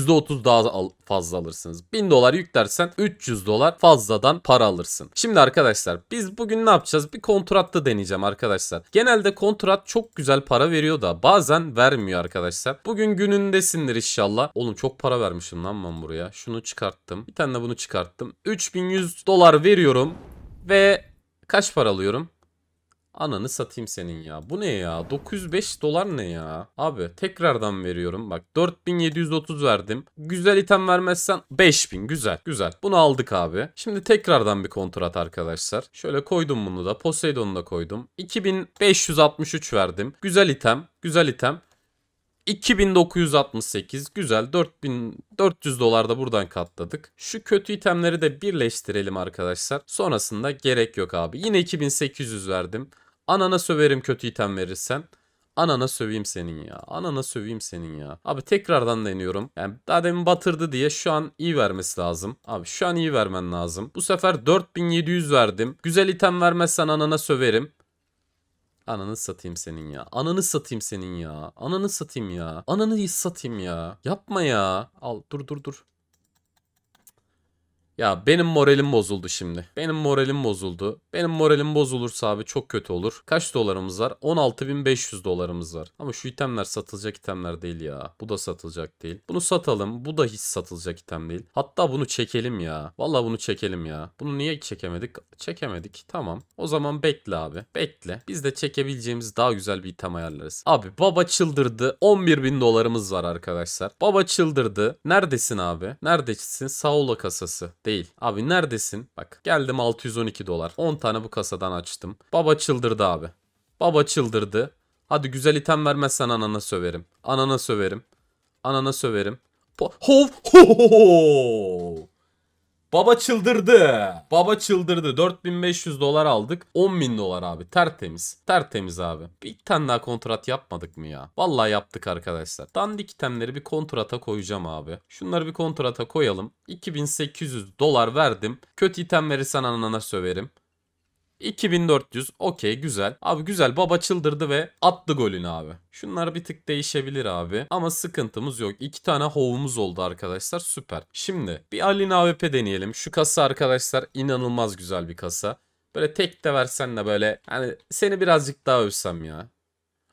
%30 daha al fazla alırsınız. 1000 dolar yüklersen 300 dolar fazladan para alırsın. Şimdi arkadaşlar biz bugün ne yapacağız? Bir kontratta deneyeceğim arkadaşlar. Genelde kontrat çok güzel para veriyor da bazen vermiyor arkadaşlar. Bugün günündesindir inşallah. Oğlum çok para vermişim lan ben buraya. Şunu çıkarttım. Bir tane de bunu çıkarttım. 3100 dolar veriyorum ve kaç para alıyorum? Ananı satayım senin ya. Bu ne ya? 905 dolar ne ya? Abi tekrardan veriyorum. Bak 4730 verdim. Güzel item vermezsen 5000. Güzel güzel. Bunu aldık abi. Şimdi tekrardan bir kontrat arkadaşlar. Şöyle koydum bunu da. Poseidon'u da koydum. 2563 verdim. Güzel item. Güzel item. 2968 güzel 4400 dolar da buradan katladık. Şu kötü itemleri de birleştirelim arkadaşlar. Sonrasında gerek yok abi. Yine 2800 verdim. Anana söverim kötü item verirsen. Anana söveyim senin ya. Anana söveyim senin ya. Abi tekrardan deniyorum. Yani daha demin batırdı diye şu an iyi vermesi lazım. Abi şu an iyi vermen lazım. Bu sefer 4700 verdim. Güzel item vermezsen anana söverim. Ananı satayım senin ya. Ananı satayım senin ya. Ananı satayım ya. Ananı satayım ya. Yapma ya. Al dur dur dur. Ya benim moralim bozuldu şimdi. Benim moralim bozuldu. Benim moralim bozulursa abi çok kötü olur. Kaç dolarımız var? 16.500 dolarımız var. Ama şu itemler satılacak itemler değil ya. Bu da satılacak değil. Bunu satalım. Bu da hiç satılacak item değil. Hatta bunu çekelim ya. Valla bunu çekelim ya. Bunu niye çekemedik? Çekemedik. Tamam. O zaman bekle abi. Bekle. Biz de çekebileceğimiz daha güzel bir item ayarlarız. Abi baba çıldırdı. 11.000 dolarımız var arkadaşlar. Baba çıldırdı. Neredesin abi? Neredesin? Saola kasası. Değil. Abi neredesin? Bak geldim 612 dolar. 10 tane bu kasadan açtım. Baba çıldırdı abi. Baba çıldırdı. Hadi güzel item vermezsen anana söverim. Anana söverim. Anana söverim. Po- hov! Ho! ho, ho. Baba çıldırdı. Baba çıldırdı. 4500 dolar aldık. 10.000 dolar abi. Tertemiz. Tertemiz abi. Bir tane daha kontrat yapmadık mı ya? Vallahi yaptık arkadaşlar. Dandik itemleri bir kontrata koyacağım abi. Şunları bir kontrata koyalım. 2800 dolar verdim. Kötü item verirsen anana söverim. 2400 okey güzel. Abi güzel baba çıldırdı ve attı golünü abi. Şunlar bir tık değişebilir abi. Ama sıkıntımız yok. İki tane hovumuz oldu arkadaşlar. Süper. Şimdi bir Alin AWP deneyelim. Şu kasa arkadaşlar inanılmaz güzel bir kasa. Böyle tek de versen de böyle hani seni birazcık daha övsem ya.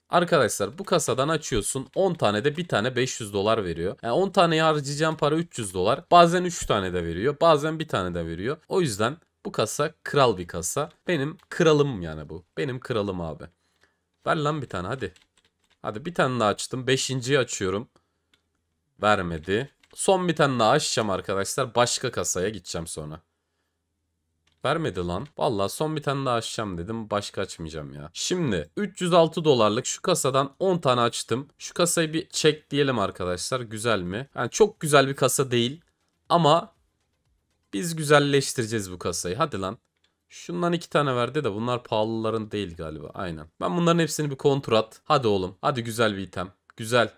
Arkadaşlar bu kasadan açıyorsun 10 tane de bir tane 500 dolar veriyor. Yani 10 tane harcayacağım para 300 dolar. Bazen 3 tane de veriyor. Bazen bir tane de veriyor. O yüzden bu kasa kral bir kasa. Benim kralım yani bu. Benim kralım abi. Ver lan bir tane hadi. Hadi bir tane daha açtım. Beşinciyi açıyorum. Vermedi. Son bir tane daha açacağım arkadaşlar. Başka kasaya gideceğim sonra. Vermedi lan. Vallahi son bir tane daha açacağım dedim. Başka açmayacağım ya. Şimdi 306 dolarlık şu kasadan 10 tane açtım. Şu kasayı bir çek diyelim arkadaşlar. Güzel mi? Yani çok güzel bir kasa değil. Ama biz güzelleştireceğiz bu kasayı. Hadi lan. Şundan iki tane verdi de bunlar pahalıların değil galiba. Aynen. Ben bunların hepsini bir kontur at. Hadi oğlum. Hadi güzel bir item. Güzel.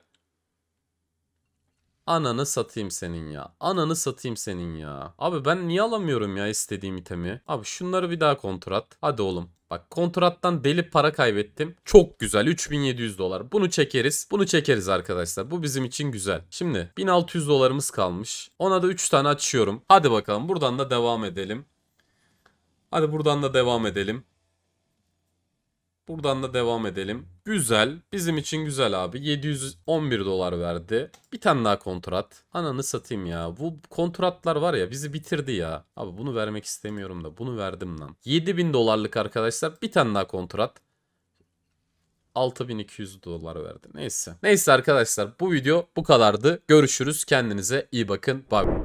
Ananı satayım senin ya. Ananı satayım senin ya. Abi ben niye alamıyorum ya istediğim itemi? Abi şunları bir daha kontur at. Hadi oğlum. Bak kontrattan deli para kaybettim. Çok güzel 3700 dolar. Bunu çekeriz. Bunu çekeriz arkadaşlar. Bu bizim için güzel. Şimdi 1600 dolarımız kalmış. Ona da 3 tane açıyorum. Hadi bakalım buradan da devam edelim. Hadi buradan da devam edelim. Buradan da devam edelim. Güzel. Bizim için güzel abi. 711 dolar verdi. Bir tane daha kontrat. Ananı satayım ya. Bu kontratlar var ya bizi bitirdi ya. Abi bunu vermek istemiyorum da bunu verdim lan. 7000 dolarlık arkadaşlar bir tane daha kontrat. 6200 dolar verdi. Neyse. Neyse arkadaşlar bu video bu kadardı. Görüşürüz. Kendinize iyi bakın. Bye.